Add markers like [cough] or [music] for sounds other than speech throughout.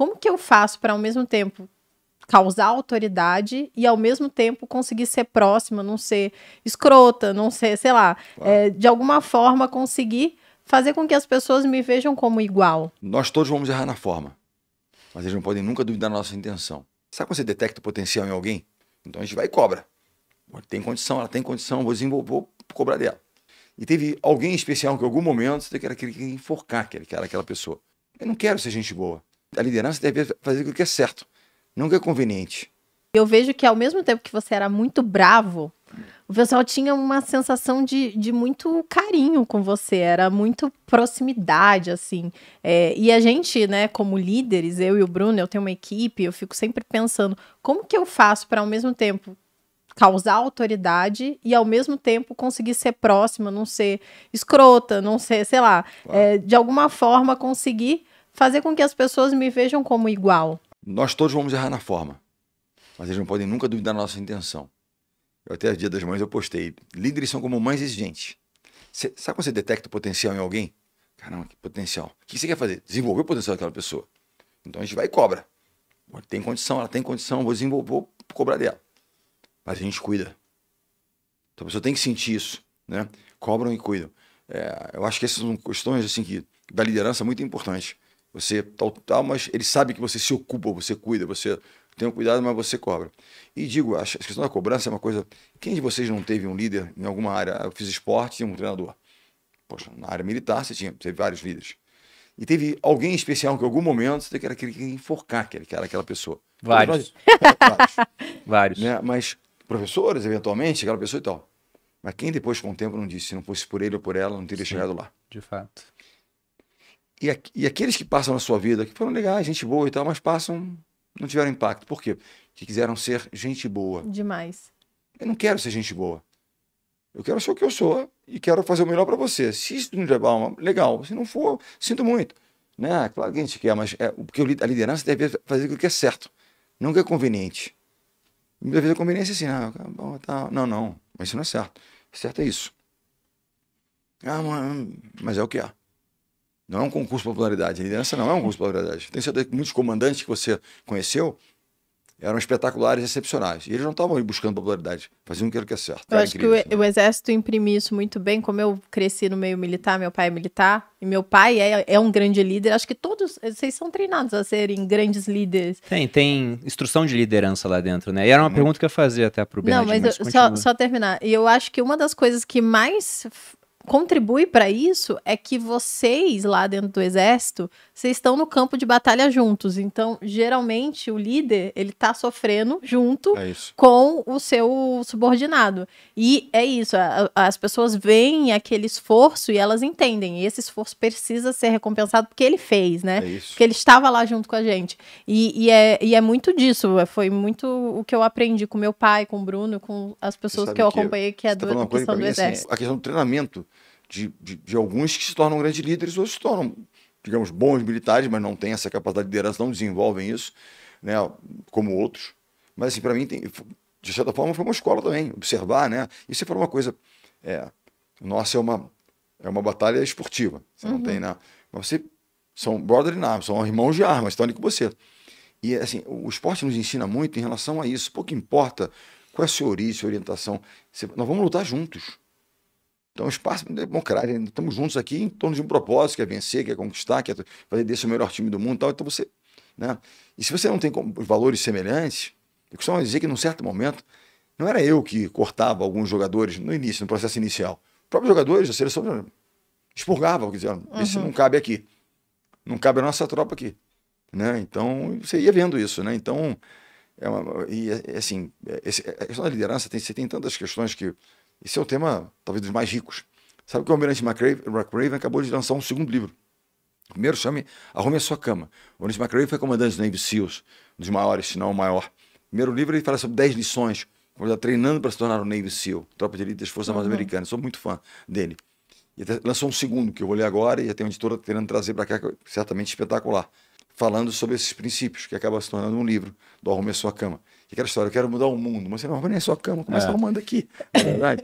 Como que eu faço para ao mesmo tempo causar autoridade e ao mesmo tempo conseguir ser próxima, não ser escrota, não ser, sei lá, é, de alguma forma conseguir fazer com que as pessoas me vejam como igual. Nós todos vamos errar na forma, mas eles não podem nunca duvidar da nossa intenção. Sabe quando você detecta o potencial em alguém? Então a gente vai e cobra. Tem condição, ela tem condição, vou desenvolver, vou cobrar dela. E teve alguém especial que em algum momento você queria enforcar aquele cara, aquela pessoa. Eu não quero ser gente boa a liderança deve fazer o que é certo, nunca é conveniente. Eu vejo que ao mesmo tempo que você era muito bravo, o pessoal tinha uma sensação de, de muito carinho com você, era muito proximidade, assim. É, e a gente, né, como líderes, eu e o Bruno, eu tenho uma equipe, eu fico sempre pensando como que eu faço para ao mesmo tempo causar autoridade e ao mesmo tempo conseguir ser próxima, não ser escrota, não ser, sei lá, claro. é, de alguma forma conseguir fazer com que as pessoas me vejam como igual. Nós todos vamos errar na forma, mas eles não podem nunca duvidar da nossa intenção. Eu até dia das mães eu postei, líderes são como mães exigentes. Cê, sabe quando você detecta o potencial em alguém? Caramba, que potencial. O que você quer fazer? Desenvolver o potencial daquela pessoa. Então a gente vai e cobra. Tem condição, ela tem condição, vou desenvolver, vou cobrar dela. Mas a gente cuida. Então a pessoa tem que sentir isso, né? Cobram e cuidam. É, eu acho que essas são questões assim que da liderança muito importante. Você é tal, tal, mas ele sabe que você se ocupa, você cuida, você tem um cuidado, mas você cobra. E digo, a questão da cobrança é uma coisa. Quem de vocês não teve um líder em alguma área? Eu fiz esporte, tinha um treinador. Poxa, na área militar você tinha, teve vários líderes. E teve alguém especial que em algum momento você era aquele que enforcar aquele era aquela pessoa. Vários. É, vários. [laughs] Vários. Né? Mas professores, eventualmente, aquela pessoa e tal. Mas quem depois, com o tempo, não disse, se não fosse por ele ou por ela, não teria Sim, chegado lá. De fato. E, a, e aqueles que passam na sua vida, que foram legais, gente boa e tal, mas passam, não tiveram impacto. Por quê? Que quiseram ser gente boa. Demais. Eu não quero ser gente boa. Eu quero ser o que eu sou e quero fazer o melhor para você. Se isso não levar uma, legal. Se não for, sinto muito. Né? Claro que a gente quer, mas é, porque a liderança deve fazer o que é certo, não que é conveniente. Muitas vezes a conveniência é assim, ah, tá bom, tá, não, não, mas isso não é certo. Certo é isso. Ah, mas é o que é. Não é um concurso de popularidade. A liderança não é um concurso de popularidade. Tenho certeza que muitos comandantes que você conheceu eram espetaculares, excepcionais. E eles não estavam buscando popularidade, faziam aquilo que é certo. Eu acho incrível, que o, o, assim. Exército imprime isso muito bem. Como eu cresci no meio militar, meu pai é militar, e meu pai é, é um grande líder. Acho que todos, vocês são treinados a serem grandes líderes. Tem, tem instrução de liderança lá dentro, né? E era uma hum. pergunta que eu fazia até pro Bernardinho. Não, mas, mas eu, só, só terminar. E eu acho que uma das coisas que mais contribui para isso é que vocês lá dentro do exército, vocês estão no campo de batalha juntos. Então, geralmente o líder, ele tá sofrendo junto é com o seu subordinado. E é isso, a, as pessoas veem aquele esforço e elas entendem, e esse esforço precisa ser recompensado porque ele fez, né? É porque ele estava lá junto com a gente. E, e, é, e é muito disso, é, foi muito o que eu aprendi com meu pai, com o Bruno, com as pessoas que eu acompanhei que, que é do, tá do, do, assim, exército. Assim, a questão do treinamento de, de, de alguns que se tornam grandes líderes ou se tornam, digamos, bons militares, mas não têm essa capacidade de liderança, não desenvolvem isso, né, como outros. Mas, assim, para mim, tem, de certa forma, foi uma escola também, observar, né? Isso foi é uma coisa. É, nossa, é uma, é uma batalha esportiva. Você uhum. não tem, uhum. né? Mas você são brother in arms, são irmãos de armas, estão ali com você. E, assim, o esporte nos ensina muito em relação a isso. Pouco importa qual é a sua origem, sua orientação. Você, nós vamos lutar juntos. Então, um espaço democrático, né? estamos juntos aqui em torno de um propósito, que é vencer, que é conquistar, que é fazer desse o melhor time do mundo e tal. Então, você. Né? E se você não tem valores semelhantes, eu costumo dizer que, num certo momento, não era eu que cortava alguns jogadores no início, no processo inicial. Os próprios jogadores da seleção expurgavam, diziam, esse uhum. não cabe aqui. Não cabe a nossa tropa aqui. Né? Então, você ia vendo isso, né? Então, é uma, e é, é assim, é, esse, a questão da liderança, tem, você tem tantas questões que esse é o tema, talvez, dos mais ricos. Sabe que é o Almirante McRaven acabou de lançar um segundo livro. O primeiro chame Arrume a Sua Cama. O Almirante McRaven foi comandante do Navy SEALs, um dos maiores, se não o maior. O primeiro livro ele fala sobre 10 lições, como está treinando para se tornar um Navy SEAL, Tropa de Elite das Forças Armadas uhum. Americanas. Sou muito fã dele. E lançou um segundo, que eu vou ler agora, e já tem uma editora querendo trazer para cá, que é certamente espetacular, falando sobre esses princípios, que acaba se tornando um livro do Arrume a Sua Cama. Quero história, eu quero mudar o mundo. Mas você não arruma nem a sua cama, começa é. arrumando aqui. É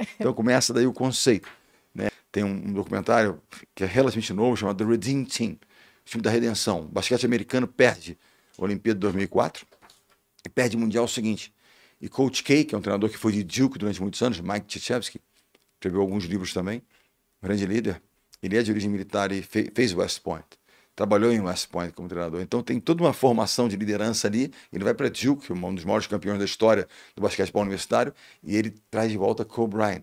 [laughs] então começa daí o conceito. Né? Tem um documentário que é relativamente novo, chamado The Redeem Team, o time da redenção. O basquete americano perde a Olimpíada de 2004 e perde o Mundial seguinte. E Coach K, que é um treinador que foi de Duke durante muitos anos, Mike Tchechevsky, escreveu alguns livros também, grande líder. Ele é de origem militar e fe fez West Point trabalhou em West Point como treinador. Então tem toda uma formação de liderança ali. Ele vai para Duke, é um dos maiores campeões da história do basquetebol universitário, e ele traz de volta Kobe Bryant.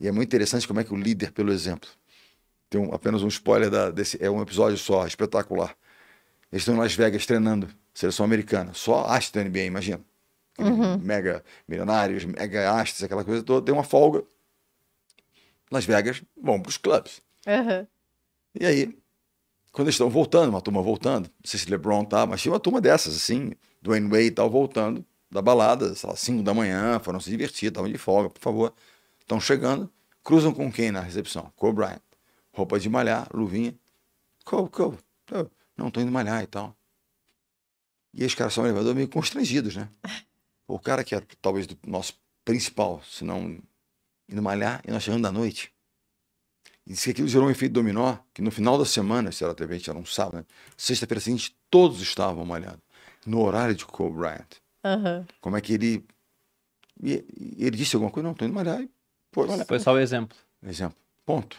E é muito interessante como é que o líder pelo exemplo. Tem um, apenas um spoiler da, desse, é um episódio só, espetacular. Eles estão em Las Vegas treinando, seleção americana, só astro da NBA, imagina. Uhum. Mega milionários, mega astros, aquela coisa toda, tem uma folga. Las Vegas, vão para os clubes. Uhum. E aí, quando eles estão voltando, uma turma voltando, não sei se LeBron tá, mas tinha uma turma dessas, assim, Dwayne Wade e tal, voltando da balada, sei lá, 5 da manhã, foram se divertir, estavam de folga, por favor. Estão chegando, cruzam com quem na recepção? Com o Brian. Roupa de malhar, luvinha. Cole, Cole, Não, tô indo malhar e tal. E os caras são elevador meio constrangidos, né? O cara que é talvez o nosso principal, se não indo malhar, e nós chegando da noite. Isso disse que aquilo gerou um efeito dominó, que no final da semana, se era TV, era um sábado, né? sexta-feira seguinte, todos estavam malhados. No horário de Kobe Bryant. Uhum. Como é que ele. Ele disse alguma coisa? Não, estou indo malhar. E pô, malhar. Foi só o exemplo. Exemplo. Ponto.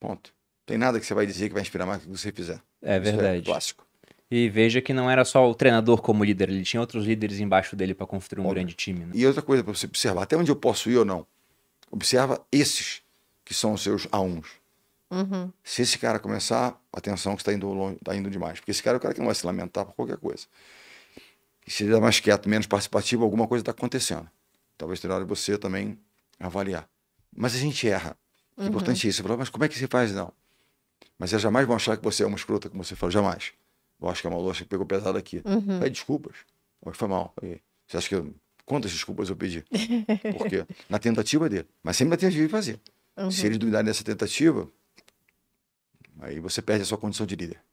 Ponto. Tem nada que você vai dizer que vai inspirar mais do que você fizer. É Isso é verdade. É clássico. E veja que não era só o treinador como líder, ele tinha outros líderes embaixo dele para construir um Óbvio. grande time. Né? E outra coisa para você observar, até onde eu posso ir ou não. Observa esses que são os seus A1s. Uhum. Se esse cara começar, atenção que está indo, longe, tá indo demais. Porque esse cara é o cara que não vai se lamentar por qualquer coisa. E se ele está mais quieto, menos participativo, alguma coisa está acontecendo. Talvez tenha hora de você também avaliar. Mas a gente erra. É uhum. É importante isso. Você fala, mas como é que se faz não? Mas eu jamais vou achar que você é uma escrota, como você falou, jamais. Eu acho que é uma louça que pegou pesado aqui. Uhum. Pede desculpas. Foi mal. Você acha que eu... Quantas desculpas eu pedi? [laughs] Por quê? Na tentativa dele. Mas sempre na tentativa de fazer. Uhum. Se eles duvidarem dessa tentativa, aí você perde a sua condição de líder.